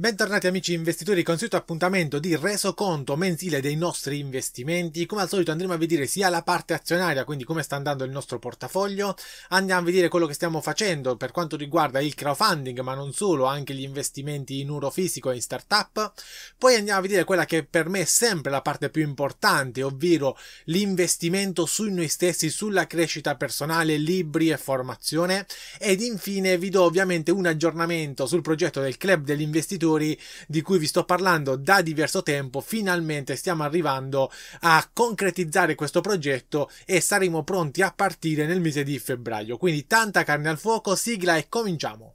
Bentornati amici investitori con il solito appuntamento di resoconto mensile dei nostri investimenti. Come al solito andremo a vedere sia la parte azionaria, quindi come sta andando il nostro portafoglio, andiamo a vedere quello che stiamo facendo per quanto riguarda il crowdfunding, ma non solo, anche gli investimenti in uro fisico e in startup. Poi andiamo a vedere quella che per me è sempre la parte più importante, ovvero l'investimento su noi stessi, sulla crescita personale, libri e formazione. Ed infine vi do ovviamente un aggiornamento sul progetto del club dell'investitore maggiori di cui vi sto parlando da diverso tempo, finalmente stiamo arrivando a concretizzare questo progetto e saremo pronti a partire nel mese di febbraio. Quindi tanta carne al fuoco, sigla e cominciamo!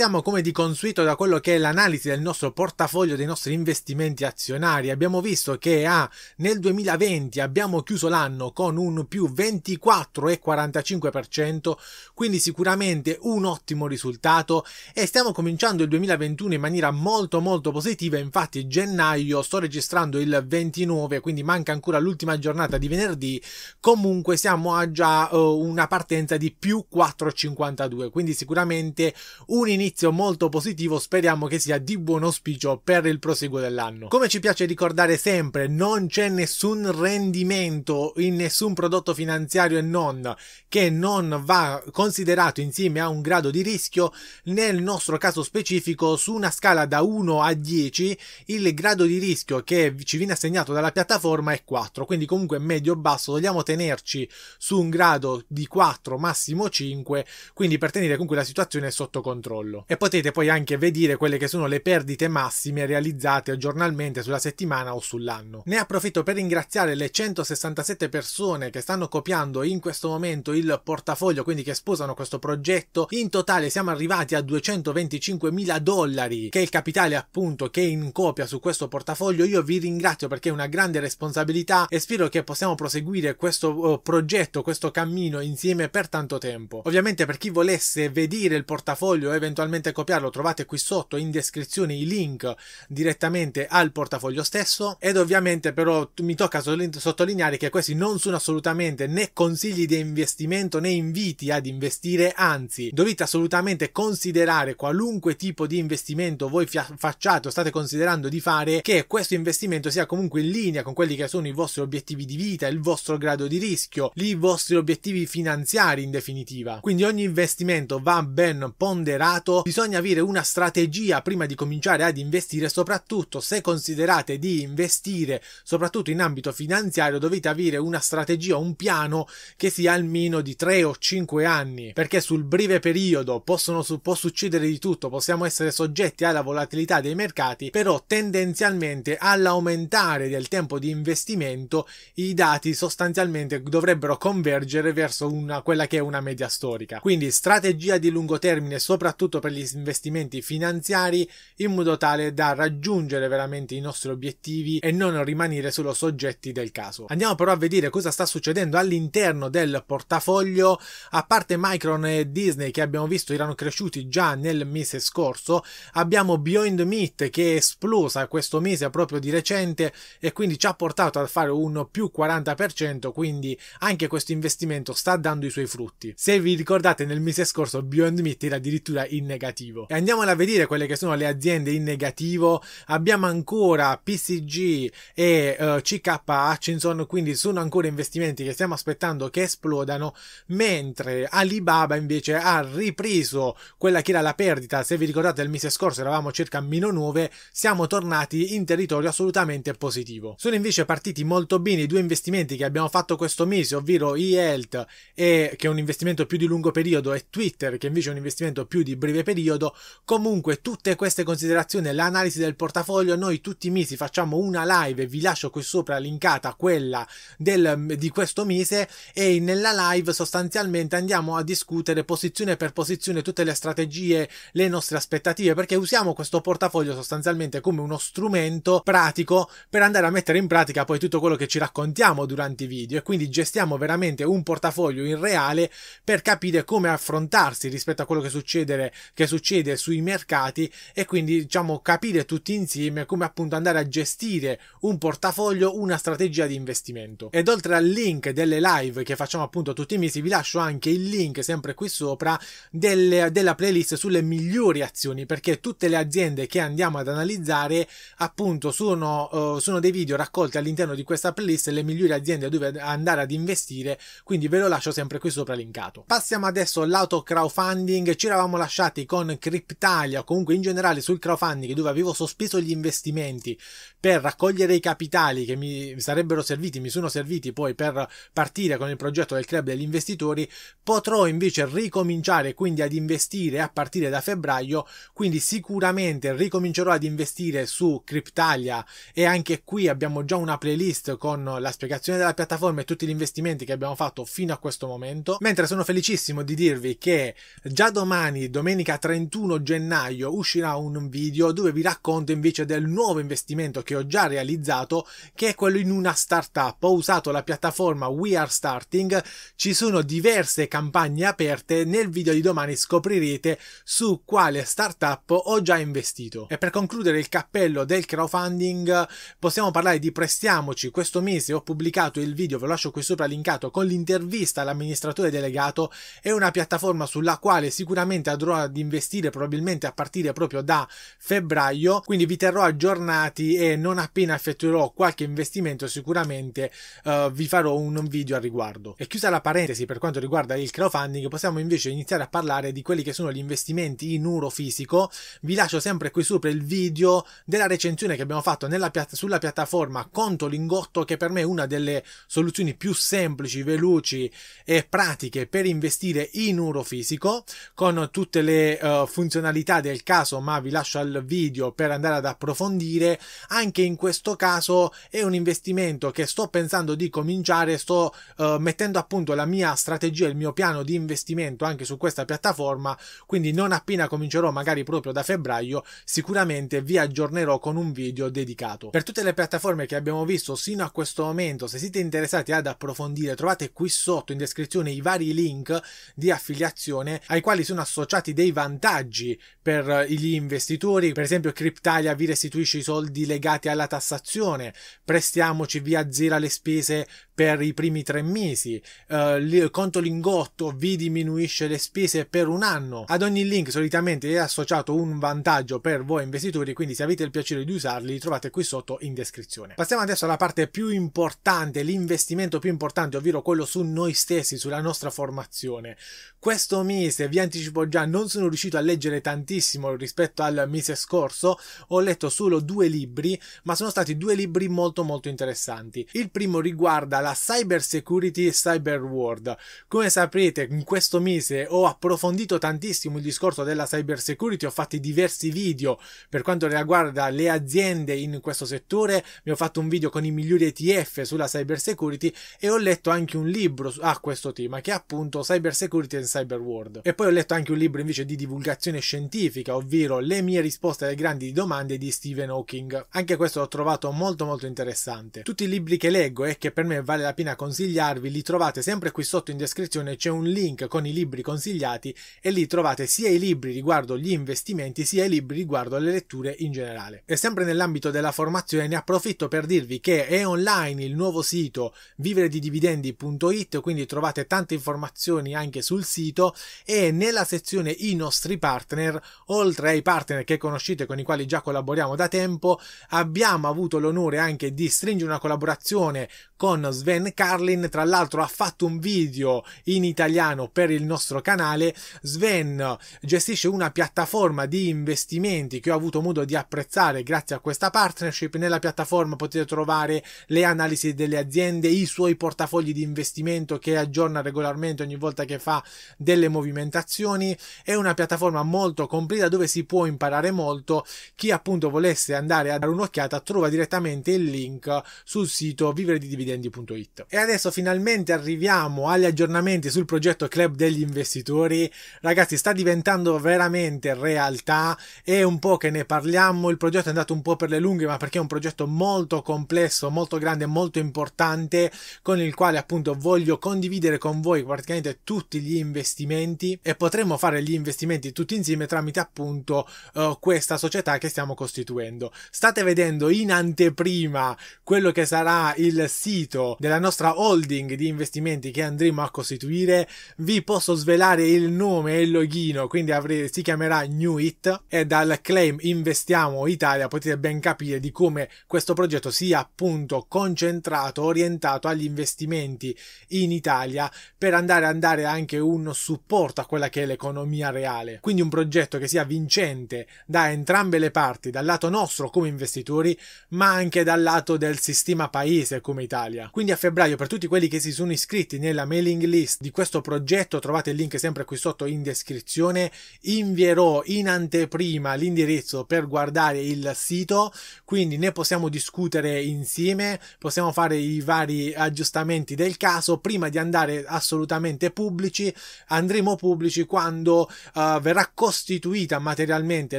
Partiamo come di consueto da quello che è l'analisi del nostro portafoglio dei nostri investimenti azionari. Abbiamo visto che ah, nel 2020 abbiamo chiuso l'anno con un più 24,45%, quindi sicuramente un ottimo risultato e stiamo cominciando il 2021 in maniera molto molto positiva. Infatti gennaio sto registrando il 29, quindi manca ancora l'ultima giornata di venerdì. Comunque siamo a già uh, una partenza di più 4,52, quindi sicuramente un inizio inizio molto positivo, speriamo che sia di buon auspicio per il proseguo dell'anno. Come ci piace ricordare sempre, non c'è nessun rendimento in nessun prodotto finanziario e non che non va considerato insieme a un grado di rischio. Nel nostro caso specifico, su una scala da 1 a 10, il grado di rischio che ci viene assegnato dalla piattaforma è 4, quindi comunque medio-basso, vogliamo tenerci su un grado di 4, massimo 5, quindi per tenere comunque la situazione sotto controllo euro. E potete poi anche vedere quelle che sono le perdite massime realizzate giornalmente sulla settimana o sull'anno. Ne approfitto per ringraziare le 167 persone che stanno copiando in questo momento il portafoglio, quindi che sposano questo progetto. In totale siamo arrivati a 225 mila dollari, che è il capitale appunto che in copia su questo portafoglio. Io vi ringrazio perché è una grande responsabilità e spero che possiamo proseguire questo oh, progetto, questo cammino insieme per tanto tempo. Ovviamente per chi volesse vedere il portafoglio eventualmente manualmente copiarlo trovate qui sotto in descrizione i link direttamente al portafoglio stesso ed ovviamente però mi tocca sottolineare che questi non sono assolutamente né consigli di investimento né inviti ad investire anzi dovete assolutamente considerare qualunque tipo di investimento voi facciate o state considerando di fare che questo investimento sia comunque in linea con quelli che sono i vostri obiettivi di vita il vostro grado di rischio i vostri obiettivi finanziari in definitiva quindi ogni investimento va ben ponderato bisogna avere una strategia prima di cominciare ad investire, soprattutto se considerate di investire, soprattutto in ambito finanziario, dovete avere una strategia, un piano che sia almeno di 3 o 5 anni, perché sul breve periodo possono, può succedere di tutto, possiamo essere soggetti alla volatilità dei mercati, però tendenzialmente all'aumentare del tempo di investimento i dati sostanzialmente dovrebbero convergere verso una, quella che è una media storica. Quindi strategia di lungo termine, soprattutto per per gli investimenti finanziari in modo tale da raggiungere veramente i nostri obiettivi e non rimanere solo soggetti del caso. Andiamo però a vedere cosa sta succedendo all'interno del portafoglio, a parte Micron e Disney che abbiamo visto erano cresciuti già nel mese scorso, abbiamo Beyond Meat che è esplosa questo mese proprio di recente e quindi ci ha portato a fare un più 40%, quindi anche questo investimento sta dando i suoi frutti. Se vi ricordate nel mese scorso Beyond Meat era addirittura in negativo. E andiamola a vedere quelle che sono le aziende in negativo. Abbiamo ancora PCG e uh, eh, CK Hutchinson, quindi sono ancora investimenti che stiamo aspettando che esplodano, mentre Alibaba invece ha ripreso quella che era la perdita. Se vi ricordate il mese scorso eravamo circa a meno 9, siamo tornati in territorio assolutamente positivo. Sono invece partiti molto bene i due investimenti che abbiamo fatto questo mese, ovvero eHealth, e, che è un investimento più di lungo periodo, e Twitter, che invece è un investimento più di breve breve periodo. Comunque tutte queste considerazioni l'analisi del portafoglio noi tutti i mesi facciamo una live vi lascio qui sopra linkata quella del, di questo mese e nella live sostanzialmente andiamo a discutere posizione per posizione tutte le strategie, le nostre aspettative perché usiamo questo portafoglio sostanzialmente come uno strumento pratico per andare a mettere in pratica poi tutto quello che ci raccontiamo durante i video e quindi gestiamo veramente un portafoglio in reale per capire come affrontarsi rispetto a quello che succede che succede sui mercati e quindi diciamo capire tutti insieme come appunto andare a gestire un portafoglio, una strategia di investimento. Ed oltre al link delle live che facciamo appunto tutti i mesi, vi lascio anche il link sempre qui sopra delle, della playlist sulle migliori azioni perché tutte le aziende che andiamo ad analizzare appunto sono, eh, sono dei video raccolti all'interno di questa playlist le migliori aziende dove andare ad investire quindi ve lo lascio sempre qui sopra linkato passiamo adesso all'auto crowdfunding ci eravamo lasciati confrontati con Cryptalia o comunque in generale sul crowdfunding dove avevo sospeso gli investimenti per raccogliere i capitali che mi sarebbero serviti, mi sono serviti poi per partire con il progetto del club degli investitori, potrò invece ricominciare quindi ad investire a partire da febbraio, quindi sicuramente ricomincerò ad investire su Cryptalia e anche qui abbiamo già una playlist con la spiegazione della piattaforma e tutti gli investimenti che abbiamo fatto fino a questo momento, mentre sono felicissimo di dirvi che già domani, domenica domenica 31 gennaio uscirà un video dove vi racconto invece del nuovo investimento che ho già realizzato, che è quello in una startup. Ho usato la piattaforma We Are Starting, ci sono diverse campagne aperte, nel video di domani scoprirete su quale startup ho già investito. E per concludere il cappello del crowdfunding, possiamo parlare di Prestiamoci. Questo mese ho pubblicato il video, ve lo lascio qui sopra linkato, con l'intervista all'amministratore delegato, è una piattaforma sulla quale sicuramente andrò ad investire probabilmente a partire proprio da febbraio, quindi vi terrò aggiornati e non appena effettuerò qualche investimento sicuramente uh, vi farò un video al riguardo. E chiusa la parentesi per quanto riguarda il crowdfunding, possiamo invece iniziare a parlare di quelli che sono gli investimenti in oro fisico. Vi lascio sempre qui sopra il video della recensione che abbiamo fatto nella piazza, sulla piattaforma Conto Lingotto che per me è una delle soluzioni più semplici, veloci e pratiche per investire in oro fisico con tutte le uh, funzionalità del caso, ma vi lascio al video per andare ad approfondire. Anche in questo caso è un investimento che sto pensando di cominciare, sto uh, mettendo a punto la mia strategia, il mio piano di investimento anche su questa piattaforma, quindi non appena comincerò magari proprio da febbraio, sicuramente vi aggiornerò con un video dedicato. Per tutte le piattaforme che abbiamo visto sino a questo momento, se siete interessati ad approfondire, trovate qui sotto in descrizione i vari link di affiliazione ai quali sono associati dei vari vantaggi per eh, gli investitori, per esempio Cryptalia vi restituisce i soldi legati alla tassazione, prestiamoci via zero le spese per i primi tre mesi, uh, eh, il conto lingotto vi diminuisce le spese per un anno. Ad ogni link solitamente è associato un vantaggio per voi investitori, quindi se avete il piacere di usarli li trovate qui sotto in descrizione. Passiamo adesso alla parte più importante, l'investimento più importante, ovvero quello su noi stessi, sulla nostra formazione. Questo mese, vi anticipo già, non sono riuscito a leggere tantissimo rispetto al mese scorso, ho letto solo due libri, ma sono stati due libri molto molto interessanti. Il primo riguarda la la Cyber Security e Cyber World. Come saprete, in questo mese ho approfondito tantissimo il discorso della Cyber Security, ho fatto diversi video per quanto riguarda le aziende in questo settore, mi ho fatto un video con i migliori ETF sulla Cyber Security e ho letto anche un libro a questo tema che è appunto Cyber Security and Cyber World. E poi ho letto anche un libro invece di divulgazione scientifica, ovvero Le mie risposte alle grandi domande di Stephen Hawking. Anche questo l'ho trovato molto molto interessante. Tutti i libri che leggo e che per me vale la pena consigliarvi, li trovate sempre qui sotto in descrizione, c'è un link con i libri consigliati e lì trovate sia i libri riguardo gli investimenti sia i libri riguardo le letture in generale. E sempre nell'ambito della formazione ne approfitto per dirvi che è online il nuovo sito viveredidividendi.it, quindi trovate tante informazioni anche sul sito e nella sezione i nostri partner, oltre ai partner che conoscete con i quali già collaboriamo da tempo, abbiamo avuto l'onore anche di stringere una collaborazione con Sven Carlin tra l'altro ha fatto un video in italiano per il nostro canale Sven gestisce una piattaforma di investimenti che ho avuto modo di apprezzare grazie a questa partnership nella piattaforma potete trovare le analisi delle aziende i suoi portafogli di investimento che aggiorna regolarmente ogni volta che fa delle movimentazioni è una piattaforma molto completa dove si può imparare molto chi appunto volesse andare a dare un'occhiata trova direttamente il link sul sito viveredidividendi.com It. E adesso finalmente arriviamo agli aggiornamenti sul progetto Club degli investitori. Ragazzi, sta diventando veramente realtà. È un po' che ne parliamo. Il progetto è andato un po' per le lunghe, ma perché è un progetto molto complesso, molto grande, molto importante, con il quale appunto voglio condividere con voi praticamente tutti gli investimenti e potremo fare gli investimenti tutti insieme tramite appunto uh, questa società che stiamo costituendo. State vedendo in anteprima quello che sarà il sito della nostra holding di investimenti che andremo a costituire, vi posso svelare il nome e il loghino, quindi avrei, si chiamerà Newit e dal claim Investiamo Italia potete ben capire di come questo progetto sia appunto concentrato, orientato agli investimenti in Italia per andare a dare anche un supporto a quella che è l'economia reale. Quindi un progetto che sia vincente da entrambe le parti, dal lato nostro come investitori, ma anche dal lato del sistema paese come Italia. Quindi quindi a febbraio per tutti quelli che si sono iscritti nella mailing list di questo progetto, trovate il link sempre qui sotto in descrizione, invierò in anteprima l'indirizzo per guardare il sito, quindi ne possiamo discutere insieme, possiamo fare i vari aggiustamenti del caso prima di andare assolutamente pubblici, andremo pubblici quando uh, verrà costituita materialmente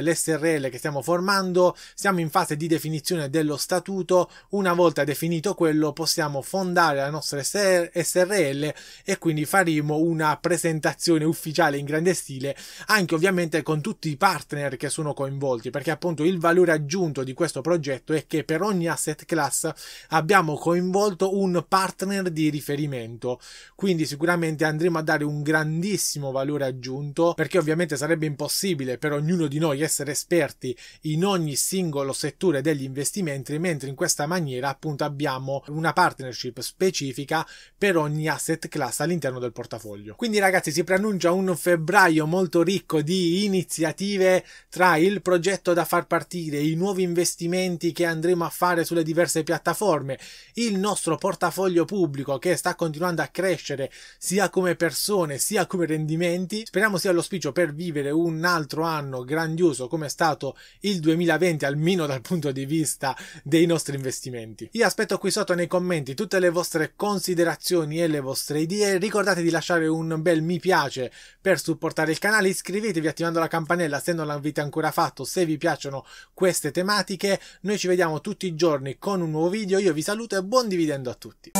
l'SRL che stiamo formando, siamo in fase di definizione dello statuto, una volta definito quello possiamo fondare fondare la nostra SRL e quindi faremo una presentazione ufficiale in grande stile, anche ovviamente con tutti i partner che sono coinvolti, perché appunto il valore aggiunto di questo progetto è che per ogni asset class abbiamo coinvolto un partner di riferimento, quindi sicuramente andremo a dare un grandissimo valore aggiunto, perché ovviamente sarebbe impossibile per ognuno di noi essere esperti in ogni singolo settore degli investimenti, mentre in questa maniera appunto abbiamo una partnership ownership specifica per ogni asset class all'interno del portafoglio. Quindi ragazzi si preannuncia un febbraio molto ricco di iniziative tra il progetto da far partire, i nuovi investimenti che andremo a fare sulle diverse piattaforme, il nostro portafoglio pubblico che sta continuando a crescere sia come persone sia come rendimenti. Speriamo sia l'ospicio per vivere un altro anno grandioso come è stato il 2020 almeno dal punto di vista dei nostri investimenti. Io aspetto qui sotto nei commenti tutte le le vostre considerazioni e le vostre idee. Ricordate di lasciare un bel mi piace per supportare il canale, iscrivetevi attivando la campanella se non l'avete ancora fatto, se vi piacciono queste tematiche. Noi ci vediamo tutti i giorni con un nuovo video, io vi saluto e buon dividendo a tutti.